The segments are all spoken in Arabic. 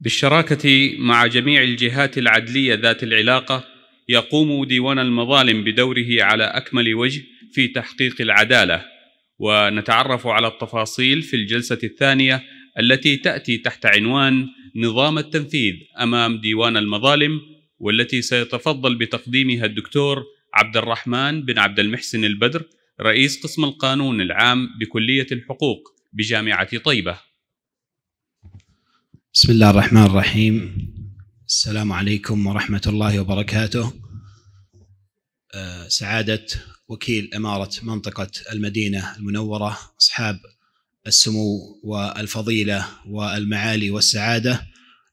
بالشراكه مع جميع الجهات العدليه ذات العلاقه يقوم ديوان المظالم بدوره على اكمل وجه في تحقيق العداله ونتعرف على التفاصيل في الجلسه الثانيه التي تاتي تحت عنوان نظام التنفيذ امام ديوان المظالم والتي سيتفضل بتقديمها الدكتور عبد الرحمن بن عبد المحسن البدر رئيس قسم القانون العام بكليه الحقوق بجامعه طيبه بسم الله الرحمن الرحيم السلام عليكم ورحمة الله وبركاته آه، سعادة وكيل إمارة منطقة المدينة المنورة أصحاب السمو والفضيلة والمعالي والسعادة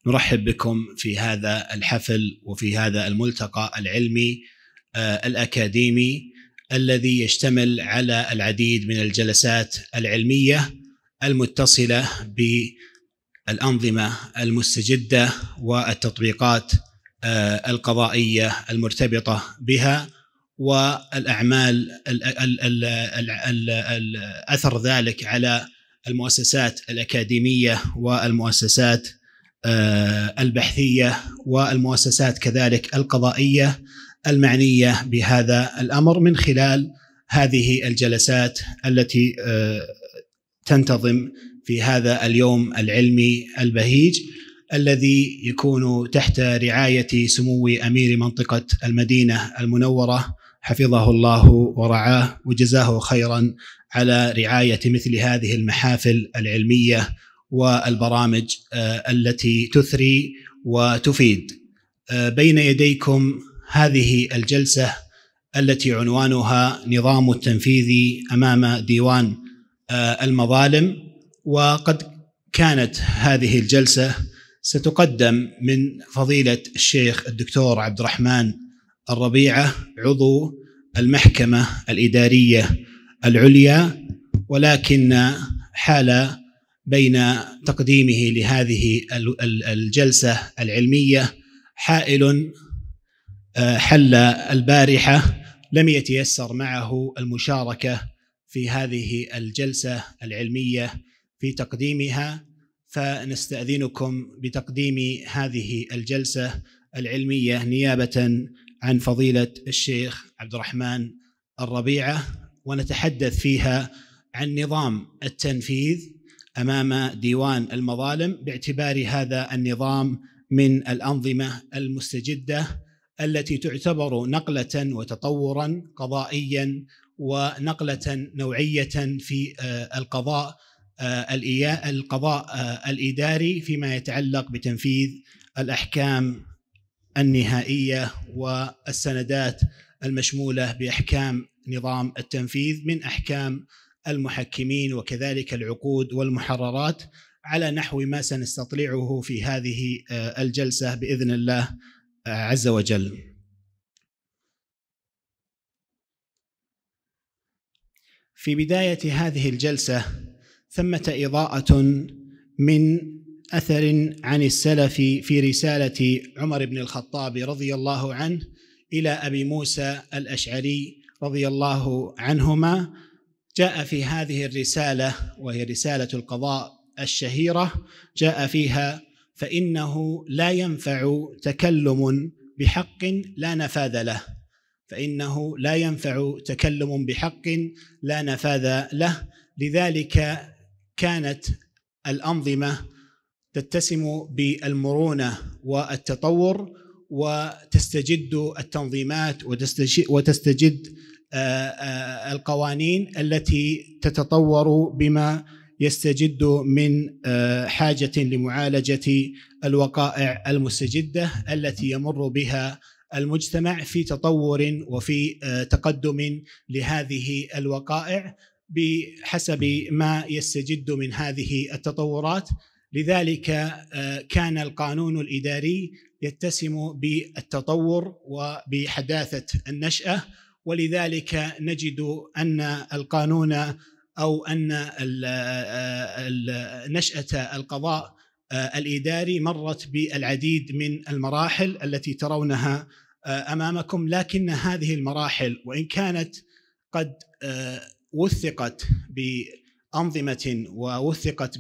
نرحب بكم في هذا الحفل وفي هذا الملتقى العلمي آه، الأكاديمي الذي يشتمل على العديد من الجلسات العلمية المتصلة ب الانظمه المستجده والتطبيقات آه، القضائيه المرتبطه بها والاعمال اثر ذلك على المؤسسات الاكاديميه والمؤسسات آه، البحثيه والمؤسسات كذلك القضائيه المعنيه بهذا الامر من خلال هذه الجلسات التي آه، تنتظم في هذا اليوم العلمي البهيج الذي يكون تحت رعايه سمو امير منطقه المدينه المنوره حفظه الله ورعاه وجزاه خيرا على رعايه مثل هذه المحافل العلميه والبرامج آه، التي تثري وتفيد. آه، بين يديكم هذه الجلسه التي عنوانها نظام التنفيذ امام ديوان آه، المظالم وقد كانت هذه الجلسه ستقدم من فضيله الشيخ الدكتور عبد الرحمن الربيعه عضو المحكمه الاداريه العليا ولكن حال بين تقديمه لهذه الجلسه العلميه حائل آه، حل البارحه لم يتيسر معه المشاركه في هذه الجلسه العلميه في تقديمها فنستأذنكم بتقديم هذه الجلسة العلمية نيابة عن فضيلة الشيخ عبد الرحمن الربيعة ونتحدث فيها عن نظام التنفيذ أمام ديوان المظالم باعتبار هذا النظام من الأنظمة المستجدة التي تعتبر نقلة وتطورا قضائيا ونقلة نوعية في آه، القضاء آه، القضاء آه، الاداري فيما يتعلق بتنفيذ الاحكام النهائيه والسندات المشموله باحكام نظام التنفيذ من احكام المحكمين وكذلك العقود والمحررات على نحو ما سنستطلعه في هذه آه، الجلسه باذن الله عز وجل. في بدايه هذه الجلسه ثمة إضاءة من أثر عن السلف في رسالة عمر بن الخطاب رضي الله عنه إلى أبي موسى الأشعري رضي الله عنهما جاء في هذه الرسالة وهي رسالة القضاء الشهيرة جاء فيها فإنه لا ينفع تكلم بحق لا نفاذ له فإنه لا ينفع تكلم بحق لا نفاذ له لذلك كانت الانظمه تتسم بالمرونه والتطور وتستجد التنظيمات وتستجد القوانين التي تتطور بما يستجد من حاجه لمعالجه الوقائع المستجده التي يمر بها المجتمع في تطور وفي تقدم لهذه الوقائع بحسب ما يستجد من هذه التطورات لذلك آه، كان القانون الاداري يتسم بالتطور وبحداثه النشاه ولذلك نجد ان القانون او ان آه، نشاه القضاء آه، الاداري مرت بالعديد من المراحل التي ترونها امامكم لكن هذه المراحل وان كانت قد وثقت بانظمه ووثقت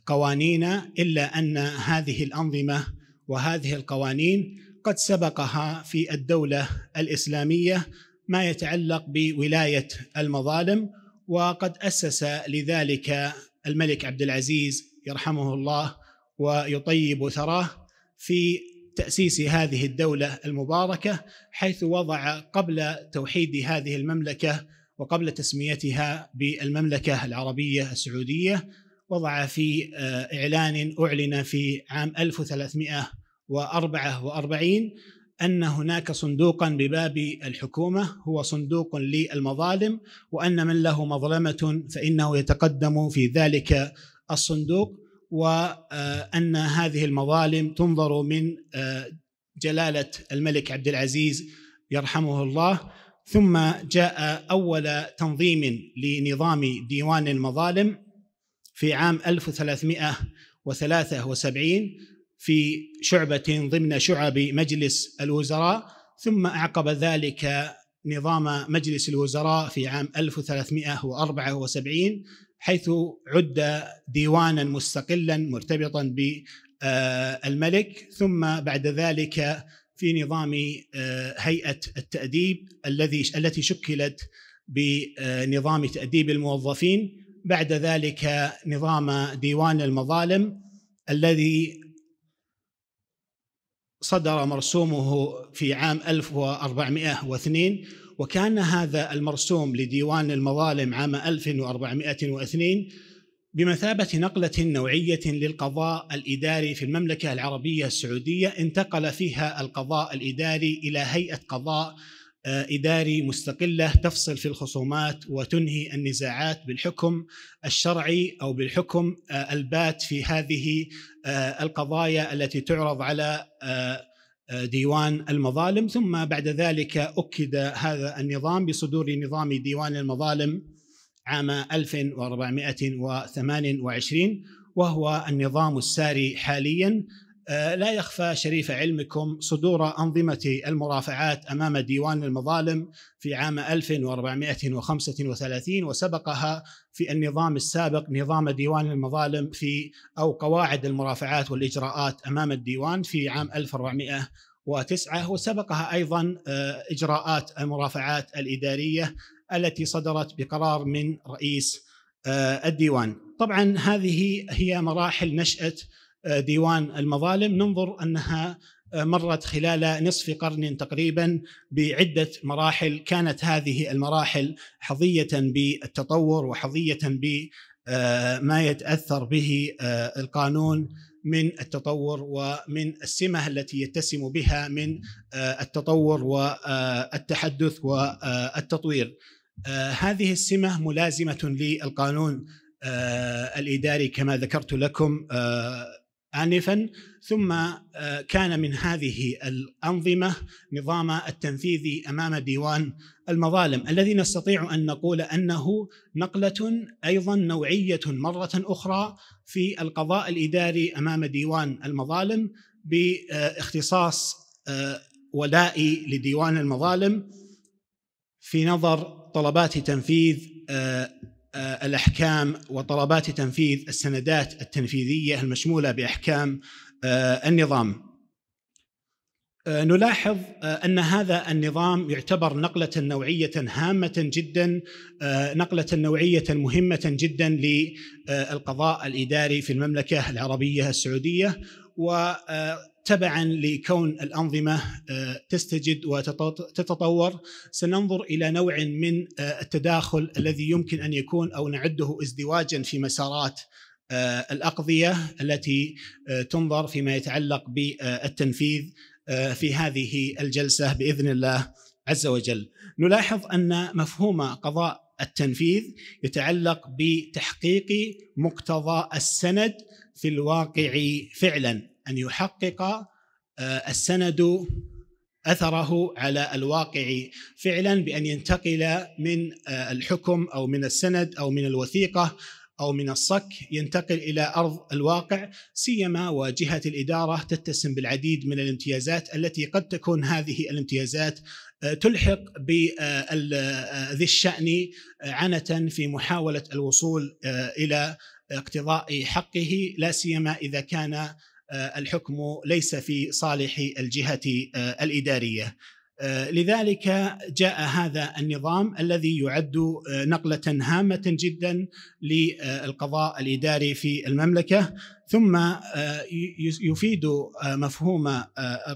بقوانين آه، آه، الا ان هذه الانظمه وهذه القوانين قد سبقها في الدوله الاسلاميه ما يتعلق بولايه المظالم وقد اسس لذلك الملك عبد العزيز يرحمه الله ويطيب ثراه في تأسيس هذه الدولة المباركة حيث وضع قبل توحيد هذه المملكة وقبل تسميتها بالمملكة العربية السعودية وضع في آه، إعلان أعلن في عام 1344 أن هناك صندوقا بباب الحكومة هو صندوق للمظالم وأن من له مظلمة فإنه يتقدم في ذلك الصندوق وان هذه المظالم تنظر من آه، جلاله الملك عبد العزيز يرحمه الله ثم جاء اول تنظيم لنظام ديوان المظالم في عام 1373 في شعبه ضمن شعب مجلس الوزراء ثم اعقب ذلك نظام مجلس الوزراء في عام 1374 حيث عد ديوانا مستقلا مرتبطا بالملك آه، ثم بعد ذلك في نظام آه، هيئه التاديب الذي التي شكلت بنظام آه، تاديب الموظفين بعد ذلك نظام ديوان المظالم الذي صدر مرسومه في عام 1402 وكان هذا المرسوم لديوان المظالم عام 1402 بمثابة نقلة نوعية للقضاء الإداري في المملكة العربية السعودية انتقل فيها القضاء الإداري إلى هيئة قضاء آه، إداري مستقلة تفصل في الخصومات وتنهي النزاعات بالحكم الشرعي أو بالحكم آه، البات في هذه آه، القضايا التي تعرض على آه، ديوان المظالم ثم بعد ذلك أكد هذا النظام بصدور نظام ديوان المظالم عام 1428 وهو النظام الساري حاليا آه، لا يخفى شريف علمكم صدور أنظمة المرافعات أمام ديوان المظالم في عام 1435 وسبقها في النظام السابق نظام ديوان المظالم في أو قواعد المرافعات والإجراءات أمام الديوان في عام 1400 وتسعة وسبقها أيضا آه، إجراءات المرافعات الإدارية التي صدرت بقرار من رئيس آه، الديوان طبعا هذه هي مراحل نشأة آه، ديوان المظالم ننظر انها آه، مرت خلال نصف قرن تقريبا بعده مراحل كانت هذه المراحل حظيه بالتطور وحظيه بما آه، يتاثر به القانون من التطور ومن السمه التي يتسم بها من التطور والتحدث والتطوير هذه السمه ملازمه للقانون الاداري كما ذكرت لكم آنفا ثم آه، كان من هذه الأنظمة نظام التنفيذ أمام ديوان المظالم الذي نستطيع أن نقول أنه نقلة أيضا نوعية مرة أخرى في القضاء الإداري أمام ديوان المظالم باختصاص آه، ولائي لديوان المظالم في نظر طلبات تنفيذ آه، آه، الأحكام وطلبات تنفيذ السندات التنفيذية المشمولة بأحكام آه، النظام آه، نلاحظ ان هذا النظام يعتبر نقله نوعيه هامه جدا نقله نوعيه مهمه جدا للقضاء الاداري في المملكه العربيه السعوديه و تبعا لكون الانظمه آه، تستجد وتتطور سننظر الى نوع من آه، التداخل الذي يمكن ان يكون او نعده ازدواجا في مسارات آه، الاقضيه التي تنظر فيما يتعلق بالتنفيذ في هذه الجلسه باذن الله عز وجل. نلاحظ ان مفهوم قضاء التنفيذ يتعلق بتحقيق مقتضى السند في الواقع فعلا ان يحقق آه، السند اثره على الواقع فعلا بان ينتقل من آه، الحكم او من السند او من الوثيقه او من الصك ينتقل الى ارض الواقع سيما وجهه الاداره تتسم بالعديد من الامتيازات التي قد تكون هذه الامتيازات آه، تلحق بذي الشان عنه في محاوله الوصول الى اقتضاء حقه لا سيما اذا كان آه، الحكم ليس في صالح الجهه آه، الاداريه آه، لذلك جاء هذا النظام الذي يعد نقله هامه جدا للقضاء الاداري في المملكه ثم يفيد مفهوم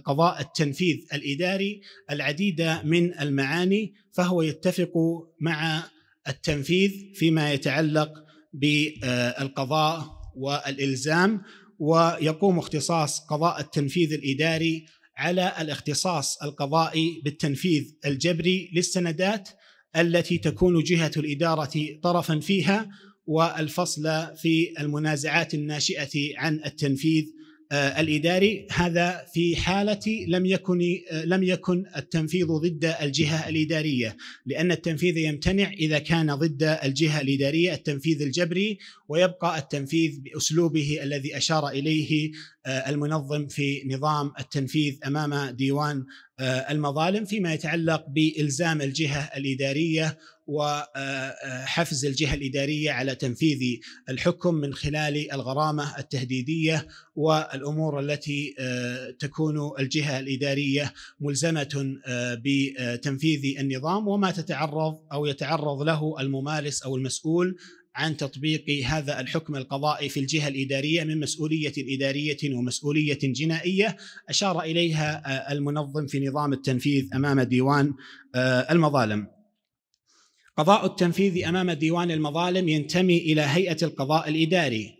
قضاء التنفيذ الاداري العديد من المعاني فهو يتفق مع التنفيذ فيما يتعلق بالقضاء والالزام ويقوم اختصاص قضاء التنفيذ الاداري على الاختصاص القضائي بالتنفيذ الجبري للسندات التي تكون جهه الاداره طرفا فيها والفصل في المنازعات الناشئه عن التنفيذ آه، الاداري هذا في حاله لم يكن آه، لم يكن التنفيذ ضد الجهه الاداريه لان التنفيذ يمتنع اذا كان ضد الجهه الاداريه التنفيذ الجبري ويبقى التنفيذ باسلوبه الذي اشار اليه آه، المنظم في نظام التنفيذ امام ديوان آه، المظالم فيما يتعلق بالزام الجهه الاداريه وحفز آه، الجهه الاداريه على تنفيذ الحكم من خلال الغرامه التهديديه والامور التي تكون الجهه الاداريه ملزمه بتنفيذ النظام وما تتعرض او يتعرض له الممارس او المسؤول عن تطبيق هذا الحكم القضائي في الجهه الاداريه من مسؤوليه اداريه ومسؤوليه جنائيه اشار اليها آه، المنظم في نظام التنفيذ امام ديوان آه، المظالم. قضاء التنفيذ امام ديوان المظالم ينتمي الى هيئه القضاء الاداري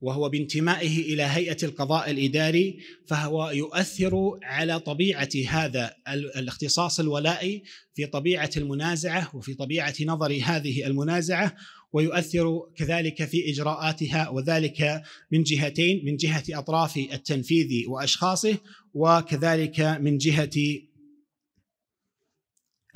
وهو بانتمائه الى هيئه القضاء الاداري فهو يؤثر على طبيعه هذا الاختصاص الولائي في طبيعه المنازعه وفي طبيعه نظر هذه المنازعه ويؤثر كذلك في اجراءاتها وذلك من جهتين من جهه اطراف التنفيذ واشخاصه وكذلك من جهه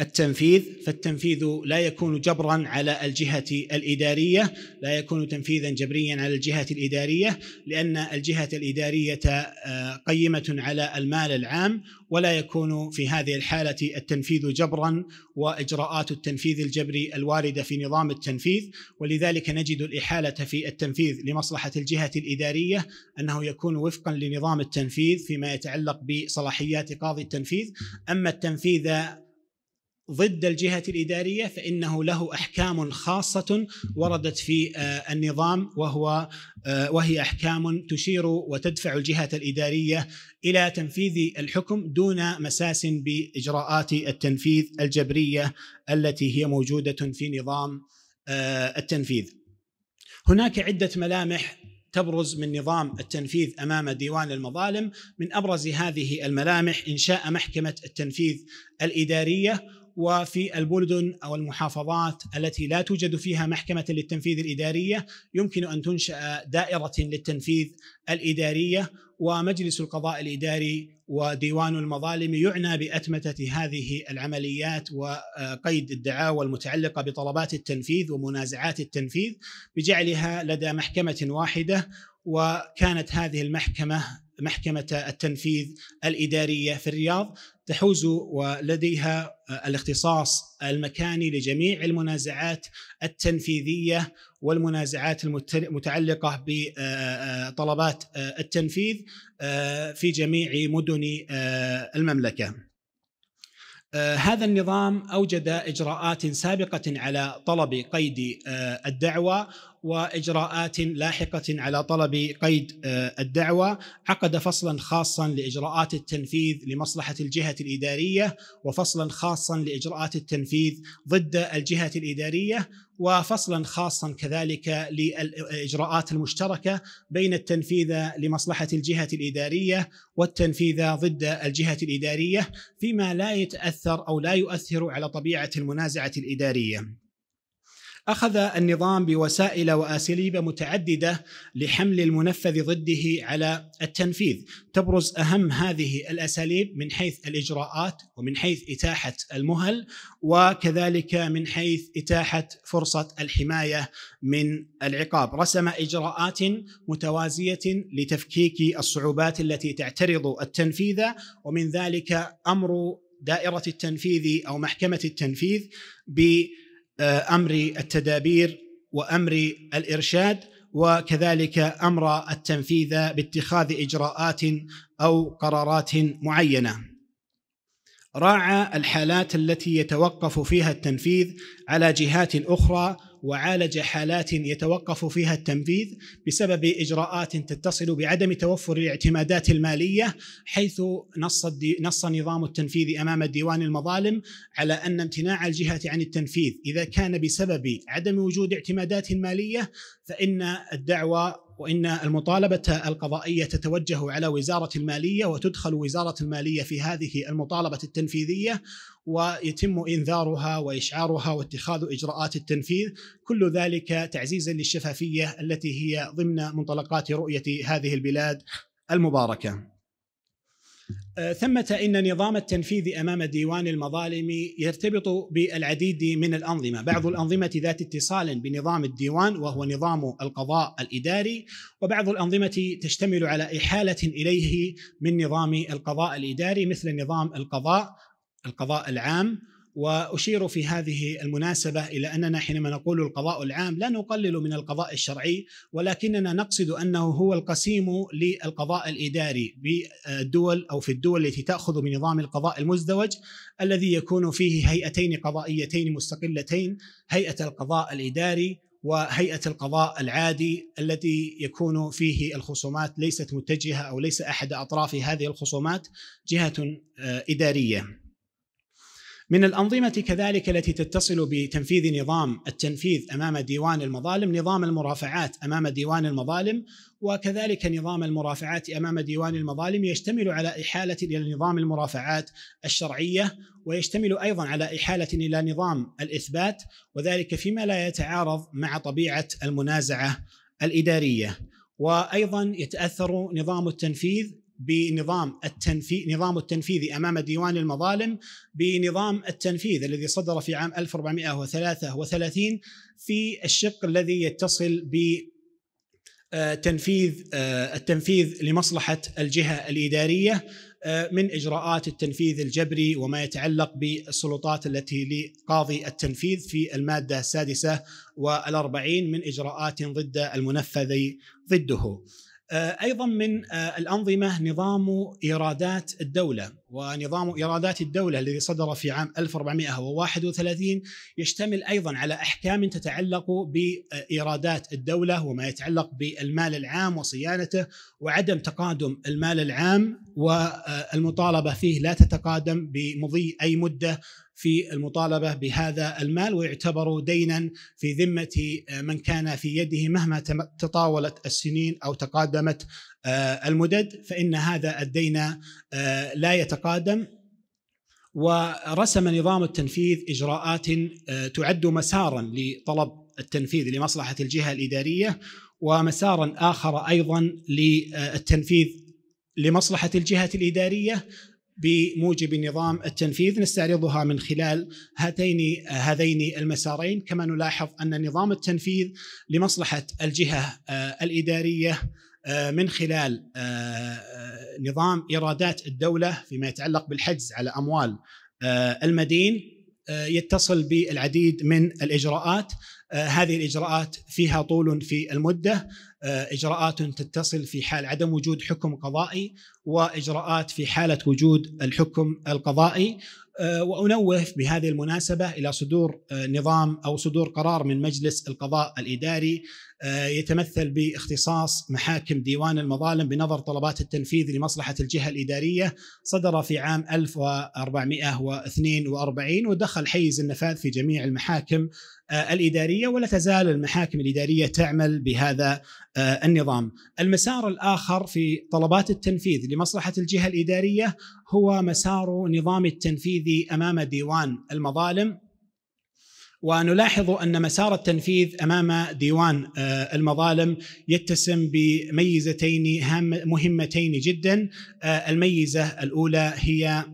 التنفيذ فالتنفيذ لا يكون جبرا على الجهة الإدارية لا يكون تنفيذا جبريا على الجهة الإدارية لأن الجهة الإدارية آه، قيمة على المال العام ولا يكون في هذه الحالة التنفيذ جبرا وإجراءات التنفيذ الجبري الواردة في نظام التنفيذ ولذلك نجد الإحالة في التنفيذ لمصلحة الجهة الإدارية أنه يكون وفقا لنظام التنفيذ فيما يتعلق بصلاحيات قاضي التنفيذ أما التنفيذ ضد الجهة الإدارية فإنه له أحكام خاصة وردت في آه، النظام وهو آه، وهي أحكام تشير وتدفع الجهة الإدارية إلى تنفيذ الحكم دون مساس بإجراءات التنفيذ الجبرية التي هي موجودة في نظام آه، التنفيذ. هناك عدة ملامح تبرز من نظام التنفيذ امام ديوان المظالم من ابرز هذه الملامح انشاء محكمه التنفيذ الاداريه وفي البلدن او المحافظات التي لا توجد فيها محكمه للتنفيذ الاداريه يمكن ان تنشا دائره للتنفيذ الاداريه ومجلس القضاء الاداري وديوان المظالم يعنى باتمته هذه العمليات وقيد الدعاوى المتعلقه بطلبات التنفيذ ومنازعات التنفيذ بجعلها لدى محكمه واحده وكانت هذه المحكمه محكمة التنفيذ الإدارية في الرياض تحوز ولديها الاختصاص المكاني لجميع المنازعات التنفيذية والمنازعات المتعلقة بطلبات التنفيذ في جميع مدن المملكة هذا النظام اوجد اجراءات سابقه على طلب قيد الدعوى واجراءات لاحقه على طلب قيد آه، الدعوه عقد فصلا خاصا لاجراءات التنفيذ لمصلحه الجهه الاداريه وفصلا خاصا لاجراءات التنفيذ ضد الجهه الاداريه وفصلا خاصا كذلك للاجراءات المشتركه بين التنفيذ لمصلحه الجهه الاداريه والتنفيذ ضد الجهه الاداريه فيما لا يتاثر او لا يؤثر على طبيعه المنازعه الاداريه. اخذ النظام بوسائل واساليب متعدده لحمل المنفذ ضده على التنفيذ تبرز اهم هذه الاساليب من حيث الاجراءات ومن حيث اتاحه المهل وكذلك من حيث اتاحه فرصه الحمايه من العقاب رسم اجراءات متوازيه لتفكيك الصعوبات التي تعترض التنفيذ ومن ذلك امر دائره التنفيذ او محكمه التنفيذ ب آه، امر التدابير وامر الارشاد وكذلك امر التنفيذ باتخاذ اجراءات او قرارات معينه راعى الحالات التي يتوقف فيها التنفيذ على جهات اخرى وعالج حالات يتوقف فيها التنفيذ بسبب اجراءات تتصل بعدم توفر الاعتمادات الماليه حيث نص نص نظام التنفيذ امام ديوان المظالم على ان امتناع الجهه عن التنفيذ اذا كان بسبب عدم وجود اعتمادات ماليه فان الدعوه وان المطالبه القضائيه تتوجه على وزاره الماليه وتدخل وزاره الماليه في هذه المطالبه التنفيذيه ويتم انذارها واشعارها واتخاذ اجراءات التنفيذ كل ذلك تعزيزا للشفافيه التي هي ضمن منطلقات رؤيه هذه البلاد المباركه آه، ثمة إن نظام التنفيذ أمام ديوان المظالم يرتبط بالعديد من الأنظمة بعض الأنظمة ذات اتصال بنظام الديوان وهو نظام القضاء الإداري وبعض الأنظمة تشتمل على إحالة إليه من نظام القضاء الإداري مثل نظام القضاء القضاء العام واشير في هذه المناسبه الى اننا حينما نقول القضاء العام لا نقلل من القضاء الشرعي ولكننا نقصد انه هو القسيم للقضاء الاداري بالدول او في الدول التي تاخذ بنظام القضاء المزدوج الذي يكون فيه هيئتين قضائيتين مستقلتين هيئه القضاء الاداري وهيئه القضاء العادي التي يكون فيه الخصومات ليست متجهه او ليس احد اطراف هذه الخصومات جهه آه، اداريه. من الأنظمة كذلك التي تتصل بتنفيذ نظام التنفيذ أمام ديوان المظالم نظام المرافعات أمام ديوان المظالم وكذلك نظام المرافعات أمام ديوان المظالم يشتمل على إحالة إلى نظام المرافعات الشرعية ويشتمل أيضا على إحالة إلى نظام الإثبات وذلك فيما لا يتعارض مع طبيعة المنازعة الإدارية وأيضا يتأثر نظام التنفيذ بنظام التنفيذ نظام التنفيذي امام ديوان المظالم بنظام التنفيذ الذي صدر في عام 1433 في الشق الذي يتصل ب آه، تنفيذ آه، التنفيذ لمصلحه الجهه الاداريه آه، من اجراءات التنفيذ الجبري وما يتعلق بالسلطات التي لقاضي التنفيذ في الماده السادسه والاربعين من اجراءات ضد المنفذ ضده. آه، ايضا من آه، الانظمه نظام ايرادات الدوله ونظام ايرادات الدوله الذي صدر في عام 1431 يشتمل ايضا على احكام تتعلق بايرادات الدوله وما يتعلق بالمال العام وصيانته وعدم تقادم المال العام والمطالبه فيه لا تتقادم بمضي اي مده في المطالبه بهذا المال ويعتبر دينا في ذمه آه، من كان في يده مهما تطاولت السنين او تقادمت آه، المدد فان هذا الدين آه، لا يتقادم ورسم نظام التنفيذ اجراءات تعد مسارا لطلب التنفيذ لمصلحه الجهه الاداريه ومسارا اخر ايضا للتنفيذ لمصلحه الجهه الاداريه بموجب نظام التنفيذ نستعرضها من خلال هاتين هذين المسارين كما نلاحظ ان نظام التنفيذ لمصلحه الجهه آه، الاداريه آه، من خلال آه، نظام ايرادات الدوله فيما يتعلق بالحجز على اموال المدين يتصل بالعديد من الاجراءات آه، هذه الاجراءات فيها طول في المده آه، اجراءات تتصل في حال عدم وجود حكم قضائي واجراءات في حاله وجود الحكم القضائي آه، وانوه بهذه المناسبه الى صدور نظام او صدور قرار من مجلس القضاء الاداري آه، يتمثل باختصاص محاكم ديوان المظالم بنظر طلبات التنفيذ لمصلحة الجهة الإدارية صدر في عام 1442 ودخل حيز النفاذ في جميع المحاكم آه، الإدارية ولا تزال المحاكم الإدارية تعمل بهذا آه، النظام المسار الآخر في طلبات التنفيذ لمصلحة الجهة الإدارية هو مسار نظام التنفيذ أمام ديوان المظالم ونلاحظ ان مسار التنفيذ امام ديوان آه، المظالم يتسم بميزتين مهمتين جدا آه، الميزه الاولى هي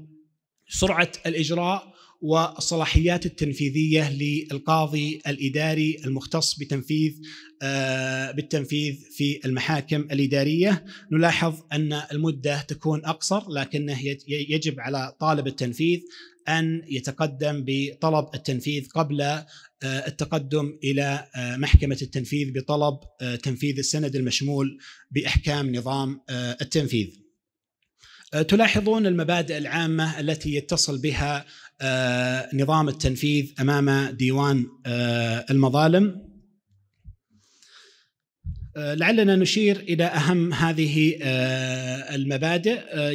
سرعه الاجراء والصلاحيات التنفيذيه للقاضي الاداري المختص بتنفيذ آه، بالتنفيذ في المحاكم الاداريه نلاحظ ان المده تكون اقصر لكنه يجب على طالب التنفيذ ان يتقدم بطلب التنفيذ قبل آه، التقدم الى آه، محكمه التنفيذ بطلب آه، تنفيذ السند المشمول باحكام نظام التنفيذ. تلاحظون المبادئ العامه التي يتصل بها نظام التنفيذ امام ديوان المظالم آه، لعلنا نشير الى اهم هذه آه، المبادئ آه،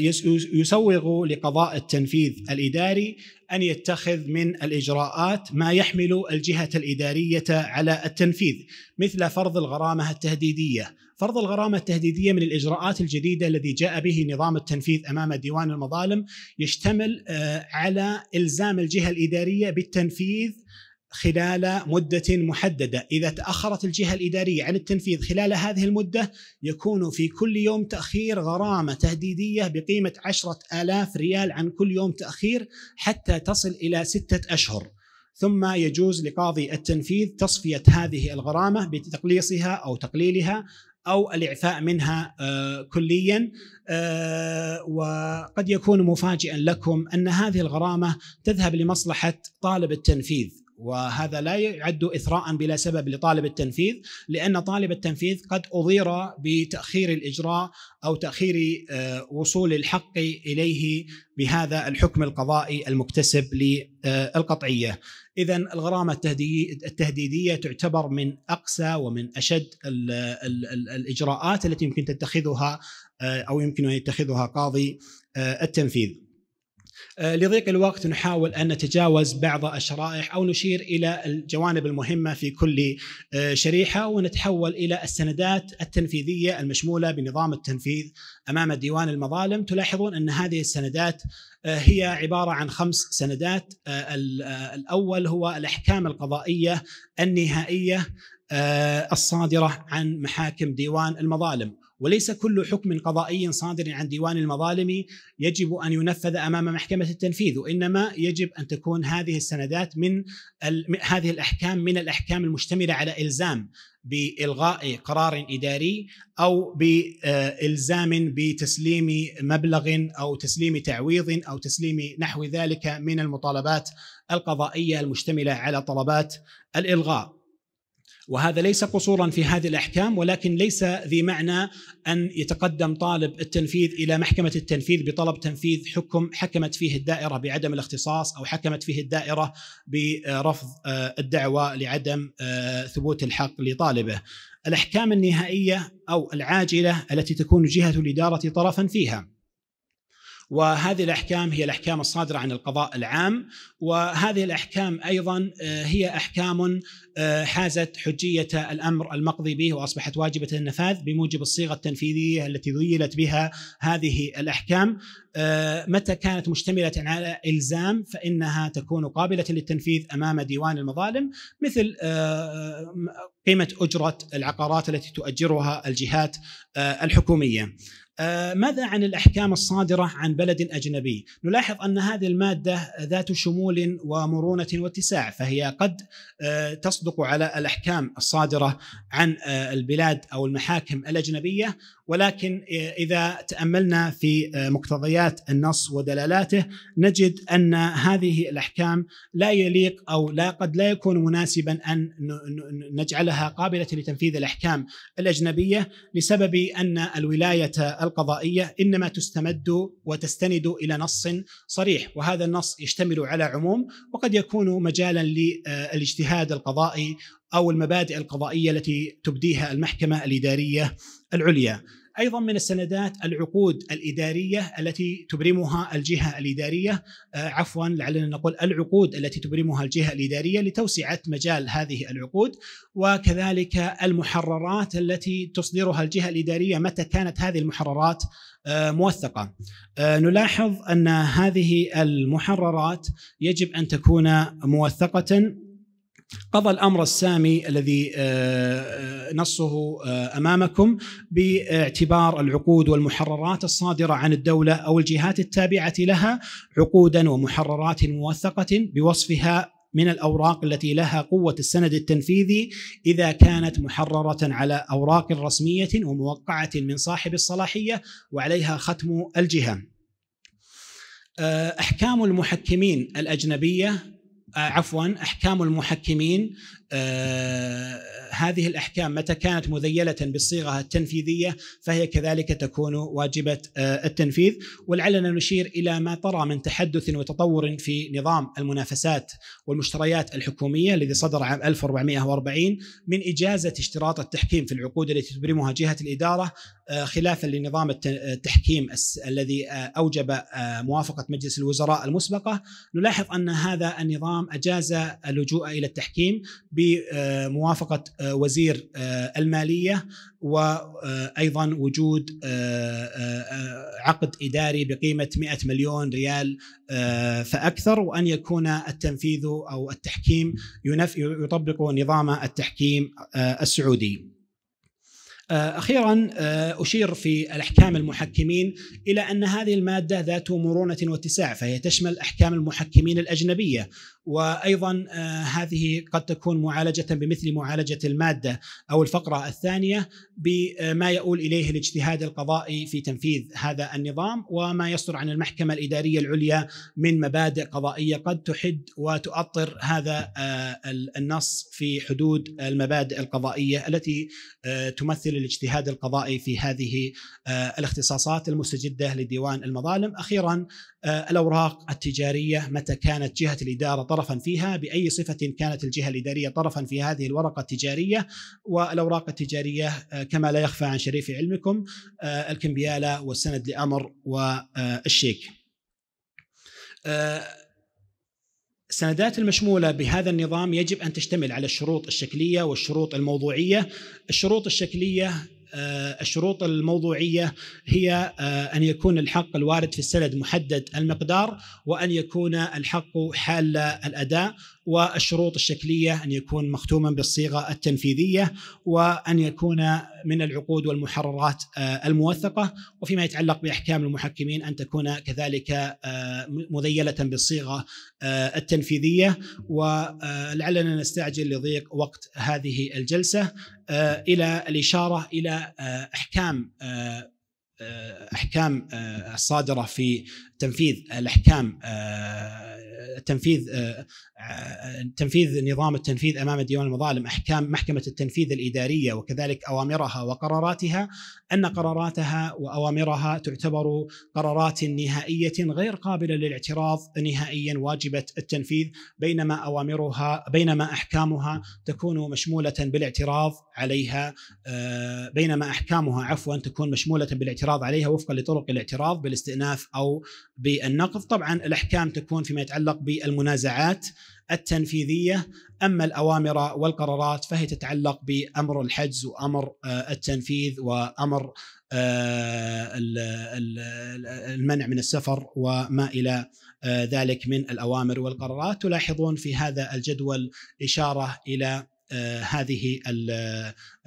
يسوغ لقضاء التنفيذ الاداري ان يتخذ من الاجراءات ما يحمل الجهه الاداريه على التنفيذ مثل فرض الغرامه التهديديه فرض الغرامة التهديدية من الإجراءات الجديدة الذي جاء به نظام التنفيذ أمام ديوان المظالم يشتمل على إلزام الجهة الإدارية بالتنفيذ خلال مدة محددة إذا تأخرت الجهة الإدارية عن التنفيذ خلال هذه المدة يكون في كل يوم تأخير غرامة تهديدية بقيمة عشرة آلاف ريال عن كل يوم تأخير حتى تصل إلى ستة أشهر ثم يجوز لقاضي التنفيذ تصفية هذه الغرامة بتقليصها أو تقليلها أو الإعفاء منها آه، كليا آه، وقد يكون مفاجئا لكم أن هذه الغرامة تذهب لمصلحة طالب التنفيذ وهذا لا يعد اثراء بلا سبب لطالب التنفيذ لان طالب التنفيذ قد اضير بتاخير الاجراء او تاخير آه، وصول الحق اليه بهذا الحكم القضائي المكتسب للقطعيه. اذا الغرامه التهديديه تعتبر من اقسى ومن اشد الاجراءات التي يمكن تتخذها آه، او يمكن ان يتخذها قاضي آه، التنفيذ. آه، لضيق الوقت نحاول ان نتجاوز بعض الشرائح او نشير الى الجوانب المهمه في كل آه، شريحه ونتحول الى السندات التنفيذيه المشموله بنظام التنفيذ امام ديوان المظالم تلاحظون ان هذه السندات آه، هي عباره عن خمس سندات الاول هو الاحكام القضائيه النهائيه الصادره عن محاكم ديوان المظالم وليس كل حكم قضائي صادر عن ديوان المظالم يجب ان ينفذ امام محكمه التنفيذ وانما يجب ان تكون هذه السندات من هذه الاحكام من الاحكام المشتمله على الزام بالغاء قرار اداري او بالزام بتسليم مبلغ او تسليم تعويض او تسليم نحو ذلك من المطالبات القضائيه المشتمله على طلبات الالغاء وهذا ليس قصورا في هذه الاحكام ولكن ليس ذي معنى ان يتقدم طالب التنفيذ الى محكمه التنفيذ بطلب تنفيذ حكم حكمت فيه الدائره بعدم الاختصاص او حكمت فيه الدائره برفض آه، الدعوه لعدم آه، ثبوت الحق لطالبه. الاحكام النهائيه او العاجله التي تكون جهه الاداره طرفا فيها وهذه الاحكام هي الاحكام الصادره عن القضاء العام وهذه الاحكام ايضا آه، هي احكام آه، حازت حجيه الامر المقضي به واصبحت واجبه النفاذ بموجب الصيغه التنفيذيه التي ذيلت بها هذه الاحكام آه، متى كانت مشتمله على الزام فانها تكون قابله للتنفيذ امام ديوان المظالم مثل قيمه اجره العقارات التي تؤجرها الجهات الحكوميه. آه، ماذا عن الأحكام الصادرة عن بلد أجنبي؟ نلاحظ أن هذه المادة ذات شمول ومرونة واتساع فهي قد آه، تصدق على الأحكام الصادرة عن آه، البلاد أو المحاكم الأجنبية ولكن إذا تأملنا في مقتضيات النص ودلالاته نجد أن هذه الأحكام لا يليق أو لا قد لا يكون مناسبا أن نجعلها قابلة لتنفيذ الأحكام الأجنبية لسبب أن الولاية القضائيه انما تستمد وتستند الى نص صريح وهذا النص يشتمل على عموم وقد يكون مجالا للاجتهاد القضائي او المبادئ القضائيه التي تبديها المحكمه الاداريه العليا ايضا من السندات العقود الاداريه التي تبرمها الجهه الاداريه آه، عفوا لعلنا نقول العقود التي تبرمها الجهه الاداريه لتوسعه مجال هذه العقود وكذلك المحررات التي تصدرها الجهه الاداريه متى كانت هذه المحررات آه، موثقه. آه، نلاحظ ان هذه المحررات يجب ان تكون موثقه قضى الامر السامي الذي آه، آه، نصه آه، امامكم باعتبار العقود والمحررات الصادره عن الدوله او الجهات التابعه لها عقودا ومحررات موثقه بوصفها من الاوراق التي لها قوه السند التنفيذي اذا كانت محرره على اوراق رسميه وموقعه من صاحب الصلاحيه وعليها ختم الجهه. احكام المحكمين الاجنبيه آه، عفوا احكام المحكمين آه، هذه الأحكام متى كانت مذيلة بالصيغة التنفيذية فهي كذلك تكون واجبة آه، التنفيذ ولعلنا نشير إلى ما طرأ من تحدث وتطور في نظام المنافسات والمشتريات الحكومية الذي صدر عام 1440 من إجازة اشتراط التحكيم في العقود التي تبرمها جهة الإدارة آه، خلافا لنظام التحكيم آه، الذي أوجب موافقة مجلس الوزراء المسبقة نلاحظ أن هذا النظام أجاز اللجوء إلى التحكيم بموافقة آه، وزير آه، الماليه وايضا آه، وجود عقد اداري بقيمه 100 مليون ريال فاكثر وان يكون التنفيذ او التحكيم يطبق نظام التحكيم السعودي. اخيرا اشير في الاحكام المحكمين الى ان هذه الماده ذات مرونه واتساع فهي تشمل احكام المحكمين الاجنبيه وايضا آه، هذه قد تكون معالجه بمثل معالجه الماده او الفقره الثانيه بما آه، يؤول اليه الاجتهاد القضائي في تنفيذ هذا النظام وما يصدر عن المحكمه الاداريه العليا من مبادئ قضائيه قد تحد وتؤطر هذا آه، النص في حدود المبادئ القضائيه التي تمثل الاجتهاد القضائي في هذه الاختصاصات المستجده لديوان المظالم اخيرا آه، الأوراق التجارية متى كانت جهة الإدارة طرفا فيها بأي صفة كانت الجهة الإدارية طرفا في هذه الورقة التجارية والأوراق التجارية آه، كما لا يخفى عن شريف علمكم آه، الكمبيالة والسند لأمر والشيك السندات المشمولة بهذا النظام يجب أن تشتمل على الشروط الشكلية والشروط الموضوعية الشروط الشكلية آه، الشروط الموضوعيه هي آه، ان يكون الحق الوارد في السند محدد المقدار وان يكون الحق حال الاداء والشروط الشكليه ان يكون مختوما بالصيغه التنفيذيه وان يكون من العقود والمحررات آه، الموثقه وفيما يتعلق باحكام المحكمين ان تكون كذلك آه، مذيله بالصيغه آه، التنفيذيه ولعلنا نستعجل لضيق وقت هذه الجلسه الى الاشاره الى احكام احكام الصادره في تنفيذ الاحكام تنفيذ آه، آه، تنفيذ نظام التنفيذ امام ديوان المظالم احكام محكمه التنفيذ الاداريه وكذلك اوامرها وقراراتها ان قراراتها واوامرها تعتبر قرارات نهائيه غير قابله للاعتراض نهائيا واجبه التنفيذ بينما اوامرها بينما احكامها تكون مشموله بالاعتراض عليها آه، بينما احكامها عفوا تكون مشموله بالاعتراض عليها وفقا لطرق الاعتراض بالاستئناف او بالنقض طبعا الاحكام تكون فيما يتعلق ب بالمنازعات التنفيذيه اما الاوامر والقرارات فهي تتعلق بامر الحجز وامر آه، التنفيذ وامر آه، المنع من السفر وما الى آه، ذلك من الاوامر والقرارات تلاحظون في هذا الجدول اشاره الى هذه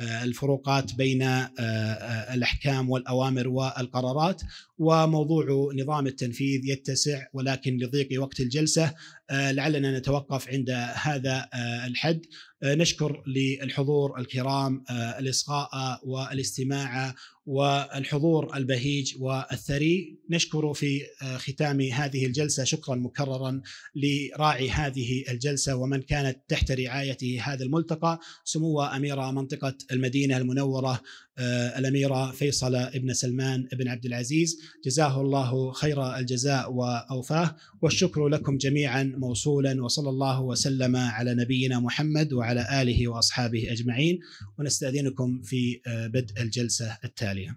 آه، الفروقات بين آه، آه، الاحكام والاوامر والقرارات وموضوع نظام التنفيذ يتسع ولكن لضيق وقت الجلسه لعلنا نتوقف عند هذا الحد نشكر للحضور الكرام الاصغاء والاستماع والحضور البهيج والثري نشكر في ختام هذه الجلسه شكرا مكررا لراعي هذه الجلسه ومن كانت تحت رعايته هذا الملتقى سمو امير منطقه المدينة المنورة آه، الأميرة فيصل ابن سلمان ابن عبد العزيز جزاه الله خير الجزاء وأوفاه والشكر لكم جميعا موصولا وصلى الله وسلم على نبينا محمد وعلى آله وأصحابه أجمعين ونستأذنكم في آه، بدء الجلسة التالية